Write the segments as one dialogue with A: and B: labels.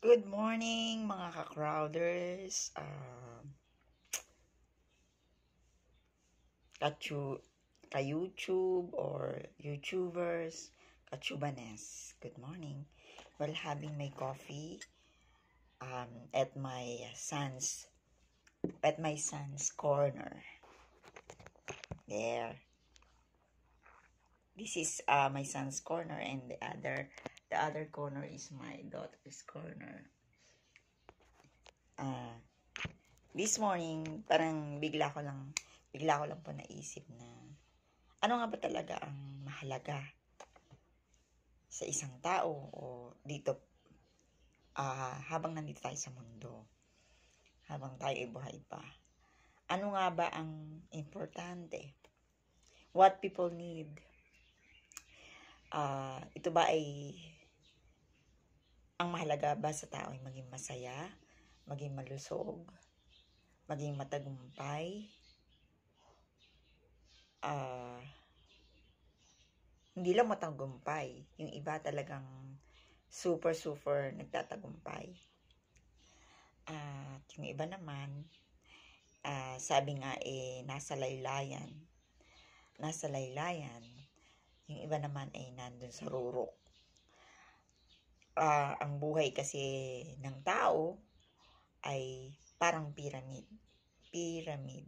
A: Good morning mga ka-crowders. Uh, ka-YouTube or YouTubers, ka-Chubanes. Good morning. While having my coffee um, at my son's at my son's corner. There. This is uh, my son's corner and the other the other corner is my daughter's corner. Uh, this morning, parang bigla ko lang, bigla ko lang po naisip na, ano nga ba talaga ang mahalaga sa isang tao o dito, uh, habang nandito tayo sa mundo, habang tayo ay buhay pa. Ano nga ba ang importante? What people need? Uh, ito ba ay ang mahalaga ba sa tao ay maging masaya, maging malusog, maging matagumpay, uh, hindi lang matagumpay, yung iba talagang super super nagtatagumpay. At yung iba naman, uh, sabi nga eh, nasa laylayan. Nasa laylayan. Yung iba naman ay eh, nandun sa rurok uh, ang buhay kasi ng tao ay parang pyramid. Pyramid.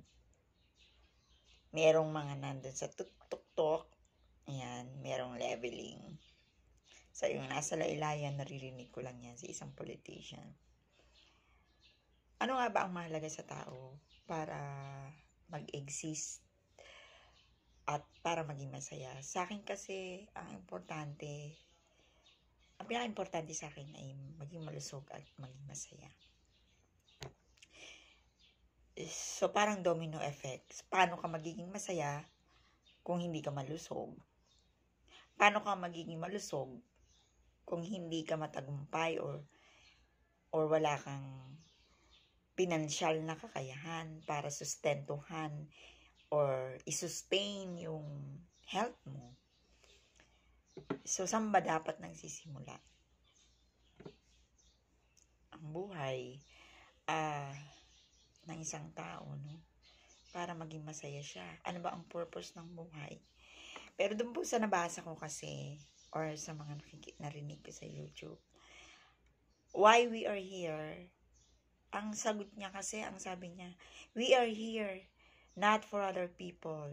A: Merong mga nandun sa tuktok-tok. Ayan, merong leveling. So, yung nasa laylayan, naririnig ko lang yan sa isang politician. Ano nga ba ang mahalaga sa tao para mag-exist at para maging masaya? Sa akin kasi, ang importante ang pinaka-importante sa akin ay maging malusog at maging masaya. So, parang domino effect. Paano ka magiging masaya kung hindi ka malusog? Paano ka magiging malusog kung hindi ka matagumpay or, or wala kang pinansyal na kakayahan para sustentuhan or isustain yung health mo? So, saan ba dapat nagsisimula? Ang buhay uh, ng isang tao, no? Para maging masaya siya. Ano ba ang purpose ng buhay? Pero doon po sa nabasa ko kasi, or sa mga narinig ko sa YouTube, why we are here, ang sagot niya kasi, ang sabi niya, we are here not for other people,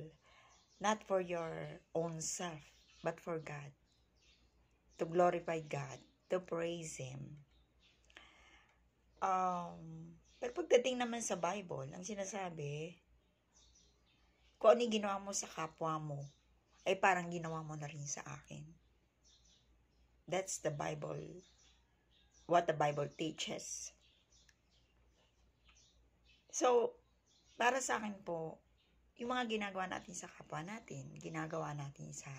A: not for your own self, but for God to glorify God, to praise Him. Um, pero pagdating naman sa Bible, ang sinasabi, kung ano ginawa mo sa kapwa mo, ay parang ginawa mo na rin sa akin. That's the Bible, what the Bible teaches. So, para sa akin po, yung mga ginagawa natin sa kapwa natin, ginagawa natin sa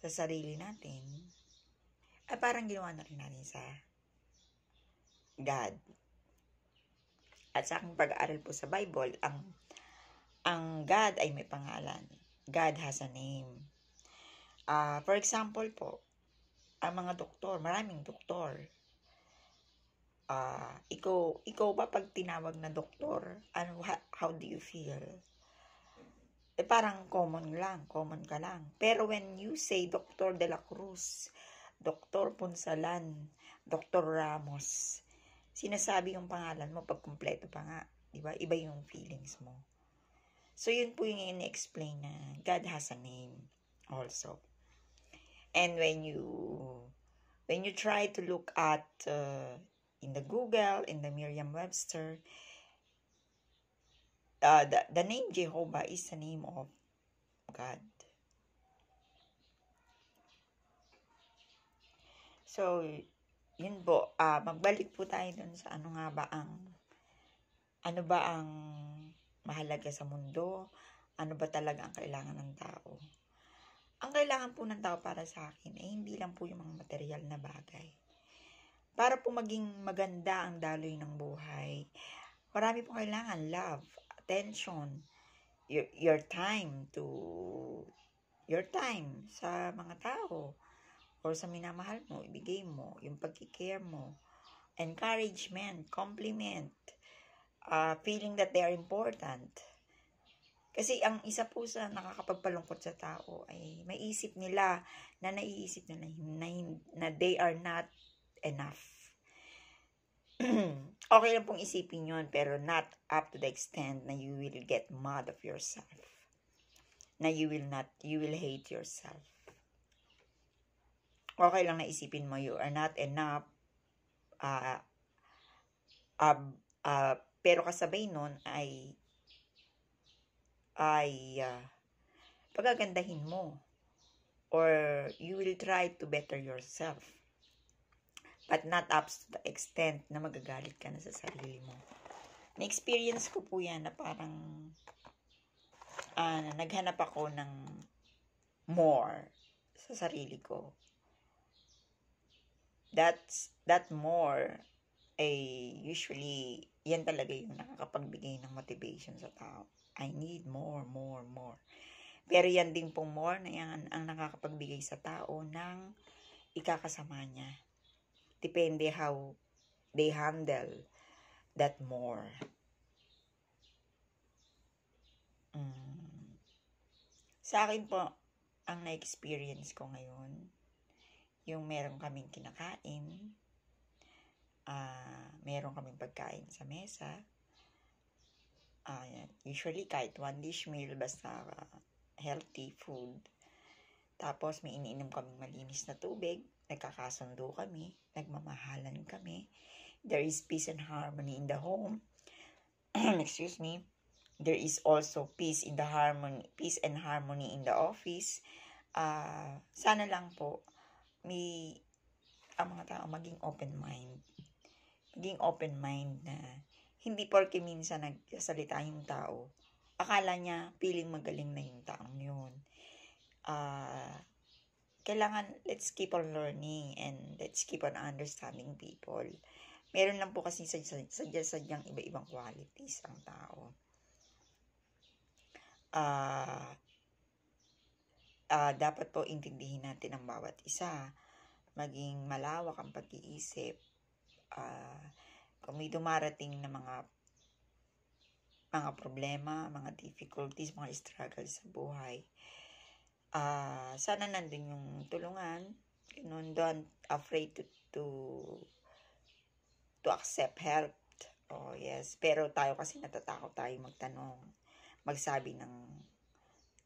A: sa sarili natin, ay parang ginawa na rin natin sa God. At sa aking pag-aaral po sa Bible, ang ang God ay may pangalan. God has a name. Uh, for example po, ang mga doktor, maraming doktor. Uh, ikaw, ikaw ba pag tinawag na doktor, ano, how, how do you feel? Eh, parang common lang, common ka lang. Pero when you say Dr. De La Cruz, Dr. Punsalan, Dr. Ramos, sinasabi yung pangalan mo pag kumpleto pa nga. Di ba? Iba yung feelings mo. So, yun po yung in-explain na God has a name also. And when you when you try to look at uh, in the Google, in the Merriam-Webster, uh, the, the name Jehovah is the name of God. So, yun po, uh, magbalik po tayo dun sa ano nga ba ang, ano ba ang mahalaga sa mundo, ano ba talaga ang kailangan ng tao. Ang kailangan po ng tao para sa akin ay eh, hindi lang po yung mga material na bagay. Para po maging maganda ang daloy ng buhay, marami po kailangan love, attention, your, your time to your time sa mga tao or sa minamahal mo, ibigay mo, yung pagkikare mo, encouragement, compliment, uh, feeling that they are important. Kasi ang isa po sa nakakapagpalungkot sa tao ay may isip nila na naiisip nila na, na they are not enough. okay lang pong isipin yon pero not up to the extent na you will get mad of yourself. Na you will not, you will hate yourself. Okay lang na isipin mo, you are not enough. Uh, uh, uh, pero kasabay nun ay ay uh, pagagandahin mo or you will try to better yourself but not up to the extent na magagalit ka na sa sarili mo. May experience ko po yan na parang uh, naghanap ako ng more sa sarili ko. That's, that more ay usually yan talaga yung nakakapagbigay ng motivation sa tao. I need more, more, more. Pero yan din pong more na yan ang nakakapagbigay sa tao ng ikakasama niya Depende how they handle that more. Mm. Sa akin po, ang na-experience ko ngayon, yung meron kaming kinakain, uh, meron kaming pagkain sa mesa, uh, usually kahit one dish meal, basta uh, healthy food. Tapos may iniinom kaming malinis na tubig, nagkakasundo kami, nagmamahalan kami, there is peace and harmony in the home. Excuse me. There is also peace in the harmony, peace and harmony in the office. Uh, sana lang po may ang mga tao maging open mind. Maging open mind na hindi porke minsan nagsalita yung tao, akala niya piling magaling na yung taong yun. Ah, uh, kailangan let's keep on learning and let's keep on understanding people. Meron lang po kasi sadya-sadyang iba-ibang qualities ang tao. Ah... Uh, uh, dapat po intindihin natin ang bawat isa. Maging malawak ang pag-iisip. Uh, kung may dumarating na mga mga problema, mga difficulties, mga struggles sa buhay, uh, sana nandun yung tulungan. You know, don't afraid to, to, to accept help. Oh, yes. Pero tayo kasi natatakot tayo magtanong, magsabi ng,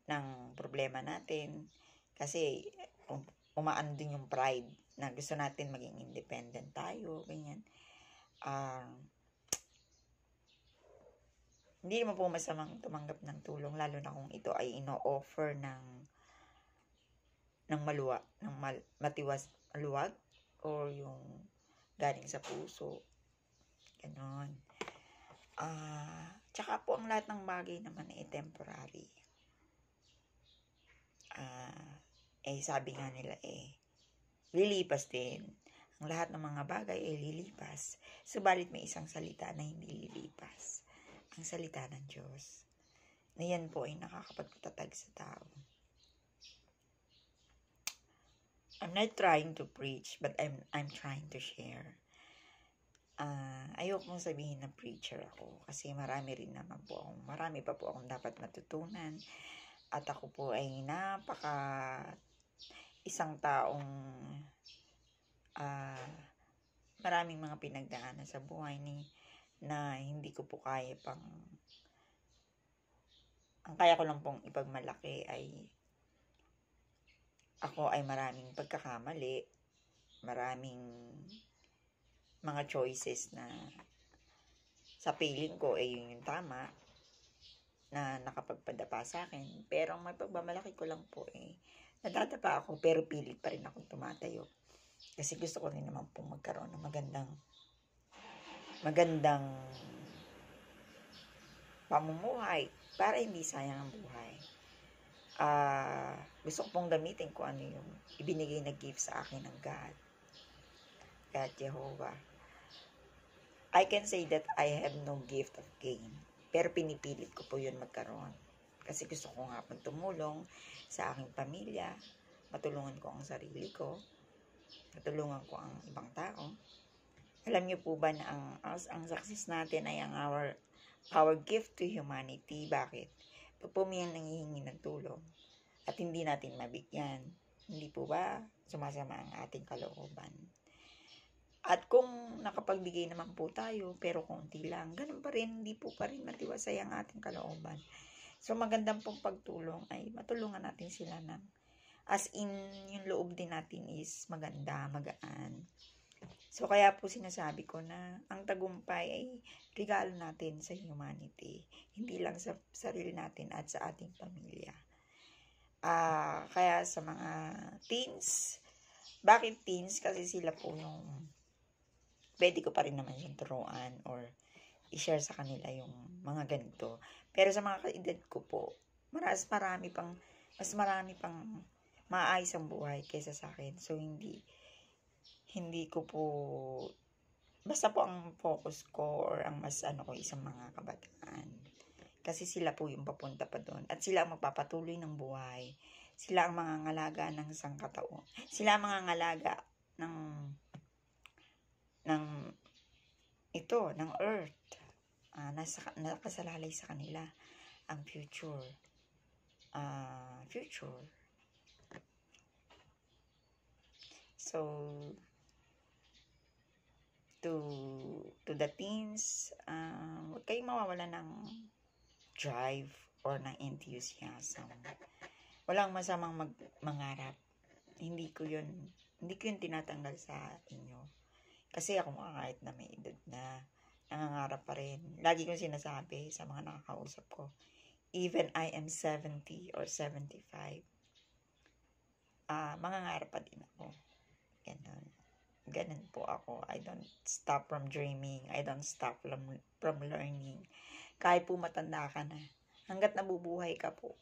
A: ng problema natin. Kasi, um, umaan din yung pride na gusto natin maging independent tayo, ganyan. Um, hindi mo po masamang tumanggap ng tulong, lalo na kung ito ay ino-offer ng ng maluwa, ng mal, matiwas, maluwag, or yung galing sa puso. Ganon. Ah, uh, tsaka po ang lahat ng bagay naman ay temporary. Ah, uh, eh sabi nga nila eh, lilipas din. Ang lahat ng mga bagay ay lilipas. Subalit may isang salita na hindi lilipas. Ang salita ng Diyos. Na yan po ay nakakapagtatag sa tao. I'm not trying to preach, but I'm, I'm trying to share. Uh, ayokong sabihin na preacher ako kasi marami rin naman po akong, marami pa po akong dapat matutunan. At ako po ay napaka isang taong uh, maraming mga pinagdaanan sa buhay ni na hindi ko po kaya pang ang kaya ko lang pong ipagmalaki ay ako ay maraming pagkakamali, maraming mga choices na sa piling ko ay eh, yun yung tama na nakapagpadapa sa akin. Pero ang mapagmamalaki ko lang po eh, nadadapa ako pero pilit pa rin akong tumatayo. Kasi gusto ko rin naman pong magkaroon ng magandang magandang pamumuhay para hindi sayang ang buhay uh, gusto ko pong gamitin ko ano yung ibinigay na gift sa akin ng God. God Jehovah. I can say that I have no gift of gain. Pero pinipilit ko po yun magkaroon. Kasi gusto ko nga pong tumulong sa aking pamilya. Matulungan ko ang sarili ko. Matulungan ko ang ibang tao. Alam niyo po ba na ang, ang success natin ay ang our, our gift to humanity? Bakit? Ito po may nangihingi ng tulong at hindi natin mabigyan. Hindi po ba sumasama ang ating kalooban? At kung nakapagbigay naman po tayo, pero konti lang, ganun pa rin, hindi po pa rin matiwasay ang ating kalooban. So, magandang pong pagtulong ay matulungan natin sila ng as in, yung loob din natin is maganda, magaan. So, kaya po sinasabi ko na ang tagumpay ay regalo natin sa humanity. Hindi lang sa sarili natin at sa ating pamilya. Uh, kaya sa mga teens, bakit teens? Kasi sila po yung pwede ko pa rin naman yung turuan or i-share sa kanila yung mga ganito. Pero sa mga kaedad ko po, maras marami pang, mas marami pang maayos ang buhay kaysa sa akin. So, hindi, hindi ko po, basta po ang focus ko or ang mas ano ko isang mga kabataan. Kasi sila po yung papunta pa doon. At sila ang magpapatuloy ng buhay. Sila ang mga ngalaga ng sangkatao. Sila ang mga ngalaga ng ng ito, ng earth. Uh, nasa, nakasalalay sa kanila ang future. Uh, future. So, to, to the teens, uh, huwag kayong mawawala ng drive or ng enthusiasm. Walang masamang mag mangarap. Hindi ko yun, hindi ko yun tinatanggal sa inyo. Kasi ako nga kahit na may edad na, nangangarap pa rin. Lagi kong sinasabi sa mga nakakausap ko, even I am 70 or 75, uh, ah, mangangarap pa din ako. Ganun ganun po ako. I don't stop from dreaming. I don't stop from, from learning. Kahit po matanda ka na, hanggat nabubuhay ka po,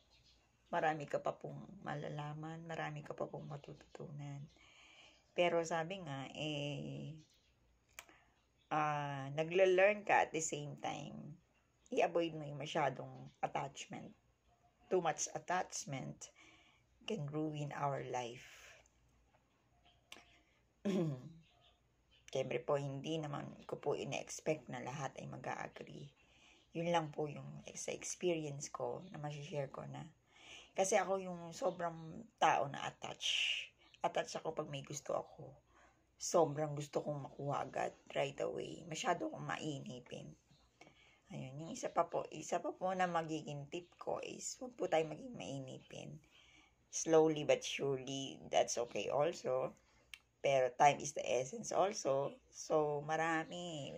A: marami ka pa pong malalaman, marami ka pa pong matututunan. Pero sabi nga, eh, uh, ah, nagle-learn ka at the same time, i-avoid mo yung masyadong attachment. Too much attachment can ruin our life. Siyempre po, hindi naman ko po ina-expect na lahat ay mag agree Yun lang po yung sa experience ko na masishare ko na. Kasi ako yung sobrang tao na attach. Attach ako pag may gusto ako. Sobrang gusto kong makuha agad right away. Masyado akong mainipin. Ayun, yung isa pa po, isa pa po na magiging tip ko is huwag po tayo maging mainipin. Slowly but surely, that's okay also. Pero time is the essence also. So, marami.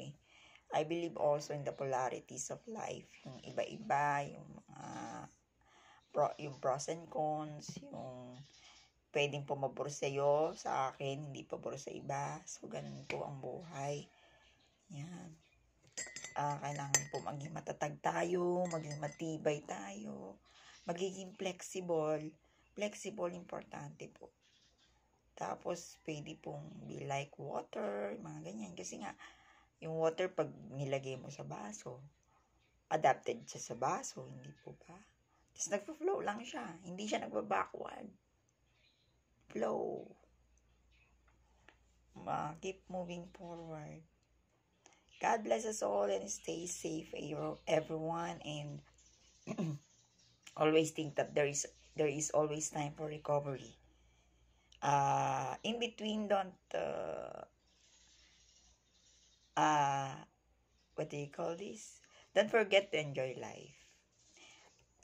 A: I believe also in the polarities of life. Yung iba-iba, yung mga pro, yung pros and cons, yung pwedeng pumabor sa'yo, sa akin, hindi pabor sa iba. So, ganun po ang buhay. Yan. Uh, kailangan po maging matatag tayo, maging matibay tayo, magiging flexible. Flexible, importante po. Tapos, pwede pong be like water, mga ganyan. Kasi nga, yung water, pag nilagay mo sa baso, adapted siya sa baso, hindi po ba? Tapos, nagpo-flow lang siya. Hindi siya nagpa-backward. Flow. Ma, keep moving forward. God bless us all and stay safe, everyone. And always think that there is there is always time for recovery uh, in between don't uh, uh, what do you call this don't forget to enjoy life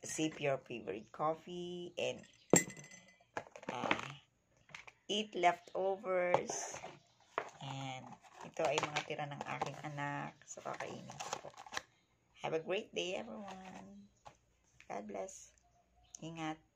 A: sip your favorite coffee and uh, eat leftovers and ito ay mga tira ng aking anak so kakainin ko have a great day everyone God bless ingat